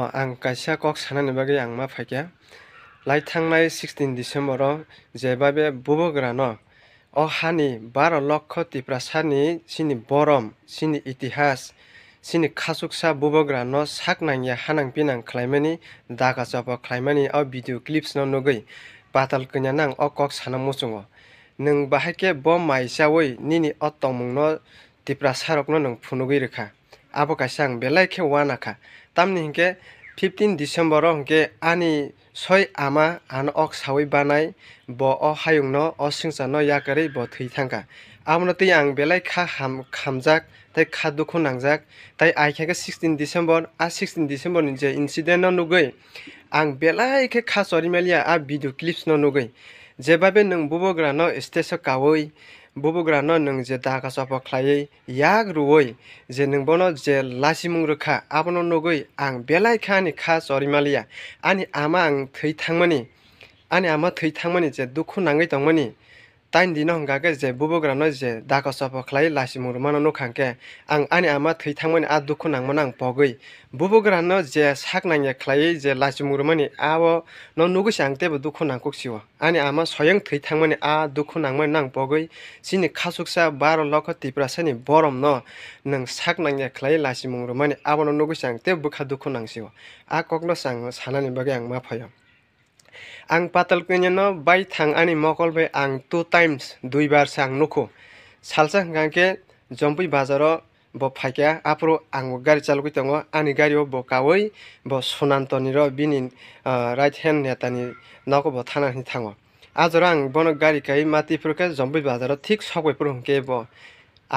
अ आं कायसा कक सानायनि बागै आं मा फाइकिया लाइथांनाय सिक्सटिन डिसेम्बराव जेबा बे बुबोग्रानो अ हानि बार' लक्ष तिप्रासानि सिनि बरम सिनि इतिहास सिनि खासुकसा बुबोग्रानो साक नाङिया हानां पिनां खालामनायनि दागा चपा खालामनायनि अ भिडिअ क्लिप्सनो नुगै पाताल कैना नां अ कक साना मुसुङो नों बाहायके बम माइसावै निनि अ तमुंनो तिप्रासारकनो नों फुनुगै रोखा আবো কাশ বেলাইকে ওয়ান আখা তামনি হিংকে ফিফটিন ডিসেম্বর হংকে আনি সৈ আমা আন অক সাবই বানাই ব অ হায়ুং ন অসংসা ন ইয়াকারি ব থই থাঙ্কা আমনতেই আং বেলাই খা খাম খামজাক তাই খা দুখু নাংজাক তাই আইখাকে সিক্সটিন ডিসেম্বর আর সিক্সটিন ডিসেম্বর যে ইনসিডেন্ট নুগৈ আং বেলাইকে খা চরিমালিয়া আর ভিডিও ক্লিপস নুগৈ जेबाबे नों स्टेसो स्टेसकावै न नों जे सफा खायै याग रुवै जे नोंबनो जे लासिमुं रोखा आबनो नगै आं बेलाय खानि खा सरिमालिया आनि आमा आं थै आनि आमा थैथांमनि जे दुखु नाङै दंमनि Tain dino h o n g g a ke je bubu grano je dako sopo k l a i lasi murmano u n o k h a n g ke ang ani ama thui thangmani a dukhu nangmano ang pogoi. Bubu grano je sak n a n g y e k l a i je lasi murmani u awo no nugu sang t e b u dukhu nangkuk siwa. Ani ama soyang thui thangmani a dukhu nangmani nang pogoi sini khasuksa baro loko tipra sani borom no nang sak n a n g y e k l a i lasi murmani u awo no nugu sang t e b u k h a dukhu nang siwa. A kokno sang sanani bagi ang ma phayo. আং পাতল পেঞ্জন বাই থাং আনি মকল বাই আং two Times দুইবার সে আং নুখো salsa গাঙ্কে Jampui বাজার ব ফাইকা Afro আং গাড়ি চালুকি তঙ আনি গাড়িও ব কাবই ব সুনান্ত বিনি রাইট হ্যান্ড নেতা নক ব থানা নি থাঙ আজর আং বন গাড়ি কাই মাতিপ্রকে জম্পুই বাজার ঠিক সকৈপুর হুকে ব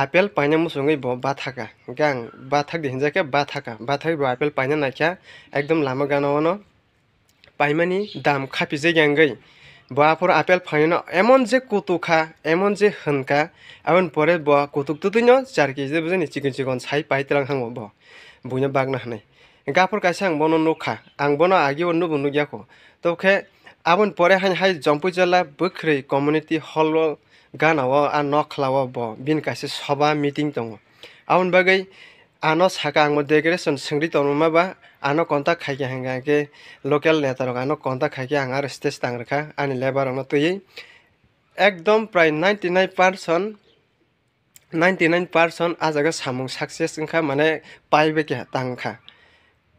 আপেল পাইনা মুসঙ্গি ব বা থাকা গাং বা থাক দিহিনজাকে বা থাকা বা থাকি ব আপেল পাইনা নাইকা একদম লামা গান পাইমানি দাম খাপি যে গ্যাঙ্গই বাপর আপেল ফাইন এমন যে কুতুখা এমন যে হনকা এমন পরে ব কুতুক তো দিন চার কেজি বুঝে চিকন চিকন সাই পাইতেলাং হাঙ ব বুঝ বাগনা হানে গাফর কাছে আং বন নখা আং বন আগে অন্য বন্ধু গিয়াকো তো খে আবন পরে হাই হাই জম্পু জেলা বখ্রে কমিউনিটি হল গানাও আর নখলাও ব বিন কাছে সভা মিটিং দ আবন বাগাই আন চাকা দেগ্রেশন সিংড়ি তনুমা বা আন কন্টাক খাইকে হাঙ্গাকে লোকেল নেতার আন কন্টাক খাইকে আঙার স্টেজ তাঙ্গা আনি লেবার তুই একদম প্রায় ninety nine percent ninety nine percent আজাগে সামু সাকসেস মানে পাই কে তাঙ্কা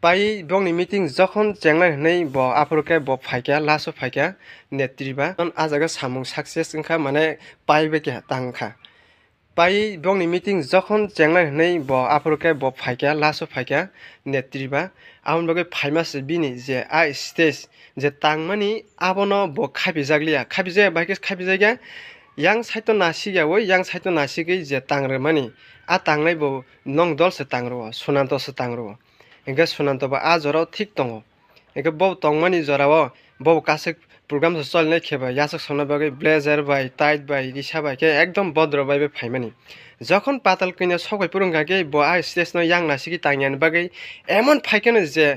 পাই বংনি মিটিং যখন চেংলা হই ব আপরকে ব ফাইকা লাসো ফাইকা নেত্রী বা আজাগে সামু সাকসেস মানে পাই কে তাঙ্কা পাই বংনি মিটিং যখন চেংলা হই ব আপরকে ব ফাইকা লাসো ফাইকা নেত্রীবা আমন বগে ফাইমাস বিনি যে আ স্টেজ যে তাংমানি আবন ব খাবি জাগলিয়া খাবি জায় বাইকে খাবি জায়গা ইয়াং সাইতো নাসিগা ওই ইয়াং সাইতো নাসিগে যে তাংরে মানে আ তাংলাই ব নং দলসে তাংরো সুনান্ত সে তাংরো এগা সুনান্ত বা আ জরাও ঠিক তঙ এগা বউ তংমানি জরাও বউ কাশে প্রোগ্রাম নাই খেয়ে ভাই ইয়াসক সোনা বাগে ব্লেজার ভাই টাইট ভাই রিসা ভাইকে একদম ভদ্র ভাই ফাইমানি যখন পাতাল কিনে সবাই পুরঙ্গাকে বয় স্টেশন ইয়াং নাসিকি টাঙিয়ান বাকে এমন ফাইকেন যে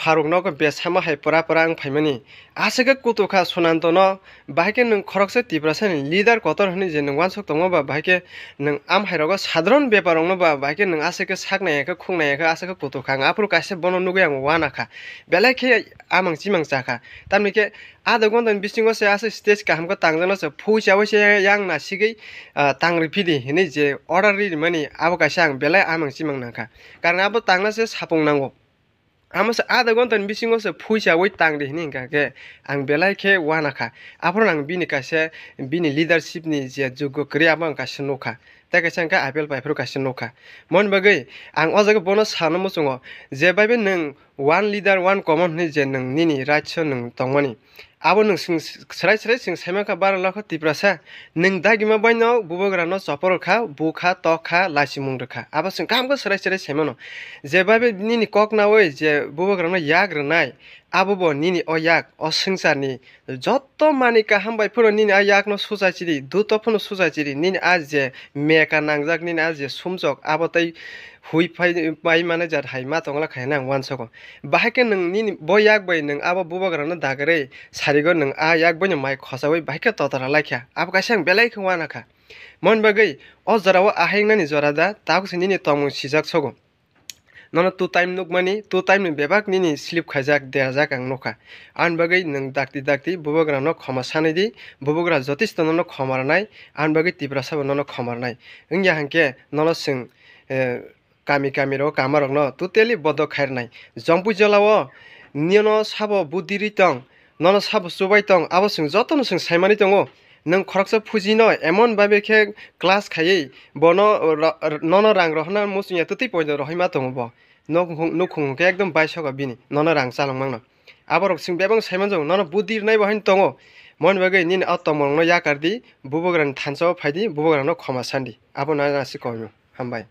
파롱너그 베사마 하이퍼라퍼랑 파이머니 아세가 꾸뚜카 소난도너 바이게 능 커럭세 디브라세는 리더 거터 하니 제는 완석 동어바 바이게 능암 하이러가 사드런 베바롱너바 바이게 능 아세가 삭나야가 콩나야가 아세가 꾸뚜카 앞으로 가세 번호 누구양 와나카 벨라케 아망 지망자카 담니게 아더건던 비싱어세 아세 스테이지가 함가 땅전어서 포샤워세 양나 시게 어, 땅리 피디 헤니 제 어라리 머니 아버가샹 벨라 아망 지망나카 가르나 아버 땅나세 사봉 나고 आमा से आधा गन्तन बिसिङ से फुइसा वै ताङदेखि नि के आं बेलाय खे वानाखा आफ्नो आङ बिनि कासे बिनि लिडरसिपनि जे जुगो करि आमा आङ कासे नखा त्यहाँ कैसे आङ आपेल भाइफोर कासे नखा मन बगै आङ अझको बनो सानो मसँग जे बाबे नों वान लिडार वान कमन हुने जे नोंनि राइट्स नों दङ আবনু সিং সাই সাই সিং সাইমাখা বার লক্ষ তিপ্রাসা নিং দাগিমা বাইন বুবগ্রানো চপর খা বুখা তখা লাসিমুং রেখা আবার সিং কাম গো সাই সাই সাইমানো যেভাবে নি কক না ওই যে বুবগ্রানো ইয়াগ্র নাই आबोबो निनी अयाक असंसार नि जत्तो मानिका हामबाय फोरो निनी अयाक न सुजाचिरि दुतो फोनो सुजाचिरि निन आज जे मेका नांगजाक निन आज जे सुमजक आबो तै हुइ फाइ माई माने जा हाय मा तंगला खायना वान सको बाहेके नंग निनी बयाक बय नङ आबो बुबा गरा न दागरे सारिग आ याक बय माय खसा बय बाहेके ततरा लाख्या आब कासेंग बेलाय खवाना खा मन बगै अ जरावा आहेंग न नि जरादा ताक सिनि नि तमु सिजक सगो नना तु टाइम नुगमानि तु टाइम बेबाग निनि स्लिप खाजाक देहाजाक आं नखा आन बागै नों डाक्टि डाक्टि बुबग्रा न खमा सानैदि बुबग्रा जथेस्त नन खमारनाय आन बागै तिब्रा साबो नन खमारनाय ओंगिया हांके नन सों कामि कामि र कामारक न तुतेलि बद्ध खायरनाय जम्पु जलाव नियन साबो बुद्धिरि तं नन साबो सुबाय तं आबो सों जतन सों सायमानि तङ nung khoroksa phujino emon babe khe class khaiei bono nono rang rohna musunya tati poino rohima tongo nukhung khe ekdom baisoko bini nono rang chalongmangno aborok sing bebang saimanjong nono budir nai bahin tongo মন বাগে নিন আত্মমগ্ন ইয়াকার দি বুবগ্রান থানসাও ফাইদি বুবগ্রানো ক্ষমা সান্দি আবো না গাছি কমিও হামবাই